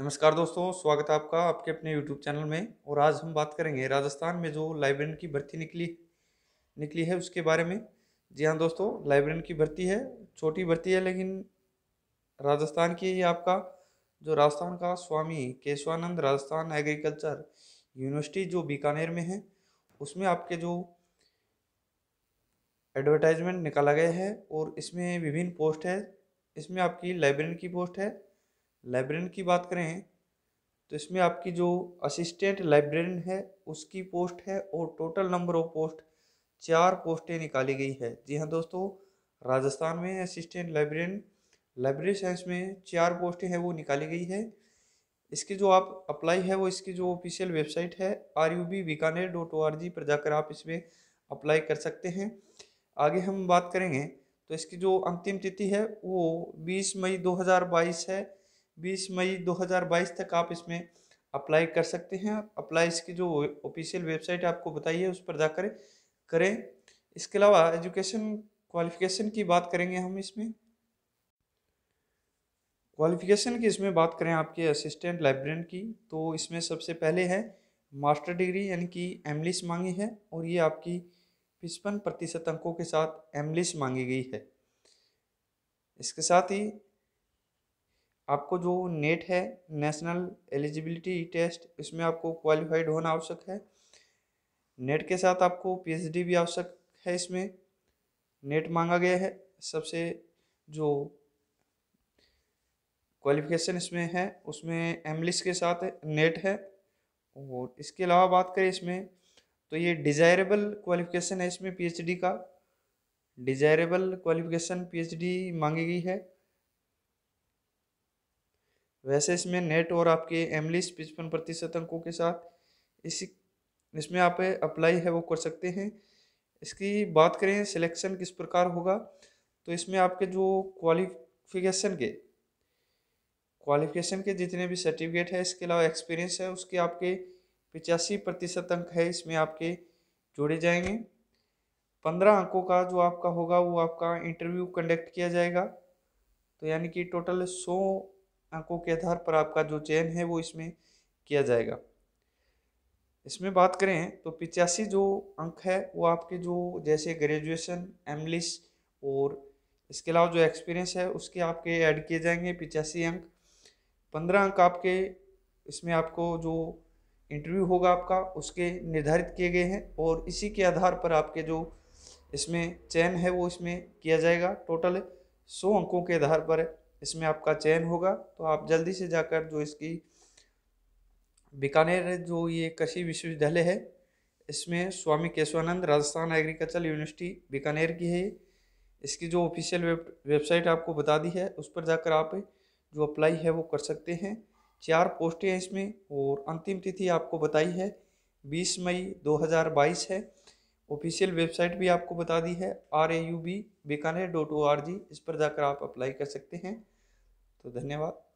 नमस्कार दोस्तों स्वागत है आपका आपके अपने यूट्यूब चैनल में और आज हम बात करेंगे राजस्थान में जो लाइब्रेरियन की भर्ती निकली निकली है उसके बारे में जी हाँ दोस्तों लाइब्रेरियन की भर्ती है छोटी भर्ती है लेकिन राजस्थान की ये आपका जो राजस्थान का स्वामी केशवानंद राजस्थान एग्रीकल्चर यूनिवर्सिटी जो बीकानेर में है उसमें आपके जो एडवर्टाइजमेंट निकाला गया है और इसमें विभिन्न पोस्ट है इसमें आपकी लाइब्रेरियन की पोस्ट है लाइब्रेरियन की बात करें तो इसमें आपकी जो असिस्टेंट लाइब्रेरियन है उसकी पोस्ट है और टोटल नंबर ऑफ पोस्ट चार पोस्टें निकाली गई है जी हाँ दोस्तों राजस्थान में असिस्टेंट लाइब्रेरियन लाइब्रेरी साइंस में चार पोस्टें हैं वो निकाली गई है इसकी जो आप अप्लाई है वो इसकी जो ऑफिशियल वेबसाइट है R U B Bikaner dot O R G पर जाकर आप इसमें अप्लाई कर सकते हैं आगे हम बात करेंगे तो इसकी जो अंतिम तिथि है वो बीस मई दो हज़ार बाईस है 20 मई 2022 तक आप इसमें अप्लाई कर सकते हैं अप्लाई इसकी जो ऑफिशियल वेबसाइट आपको बताइए उस पर जाकर करें इसके अलावा एजुकेशन क्वालिफिकेशन की बात करेंगे हम इसमें क्वालिफिकेशन की इसमें बात करें आपके असिस्टेंट लाइब्रेरियन की तो इसमें सबसे पहले है मास्टर डिग्री यानी कि एमलिस मांगी है और ये आपकी पचपन प्रतिशत अंकों के साथ एमलिस मांगी गई है इसके साथ ही आपको जो नेट है नेशनल एलिजिबिलिटी टेस्ट इसमें आपको क्वालिफाइड होना आवश्यक है नेट के साथ आपको पीएचडी भी आवश्यक है इसमें नेट मांगा गया है सबसे जो क्वालिफिकेशन इसमें है उसमें एमलिस के साथ नेट है और इसके अलावा बात करें इसमें तो ये डिज़ायरेबल क्वालिफिकेशन है इसमें पीएचडी का डिज़ायरेबल क्वालिफिकेशन पीएचडी मांगी गई है वैसे इसमें नेट और आपके एमलिस पिचपन प्रतिशत अंकों के साथ इसी इसमें आप अप्लाई है वो कर सकते हैं इसकी बात करें सिलेक्शन किस प्रकार होगा तो इसमें आपके जो क्वालिफिकेशन के क्वालिफिकेशन के जितने भी सर्टिफिकेट है इसके अलावा एक्सपीरियंस है उसके आपके पिचासी प्रतिशत अंक है इसमें आपके जोड़े जाएंगे पंद्रह अंकों का जो आपका होगा वो आपका इंटरव्यू कंडक्ट किया जाएगा तो यानी कि टोटल सौ अंकों के आधार पर आपका जो चयन है वो इसमें किया जाएगा इसमें बात करें तो पिचासी जो अंक है वो आपके जो जैसे ग्रेजुएशन एमलिस और इसके अलावा जो एक्सपीरियंस है उसके आपके ऐड किए जाएंगे पिचासी अंक पंद्रह अंक आपके इसमें आपको जो इंटरव्यू होगा आपका उसके निर्धारित किए गए हैं और इसी के आधार पर आपके जो इसमें चयन है वो इसमें किया जाएगा टोटल सौ अंकों के आधार पर इसमें आपका चयन होगा तो आप जल्दी से जाकर जो इसकी बीकानेर जो ये कृषि विश्वविद्यालय है इसमें स्वामी केशवानंद राजस्थान एग्रीकल्चर यूनिवर्सिटी बीकानेर की है इसकी जो ऑफिशियल वेब वेबसाइट आपको बता दी है उस पर जाकर आप जो अप्लाई है वो कर सकते हैं चार पोस्टें हैं इसमें और अंतिम तिथि आपको बताई है बीस मई दो है ऑफिशियल वेबसाइट भी आपको बता दी है R A U B Bikaner dot O R G इस पर जाकर आप अप्लाई कर सकते हैं तो धन्यवाद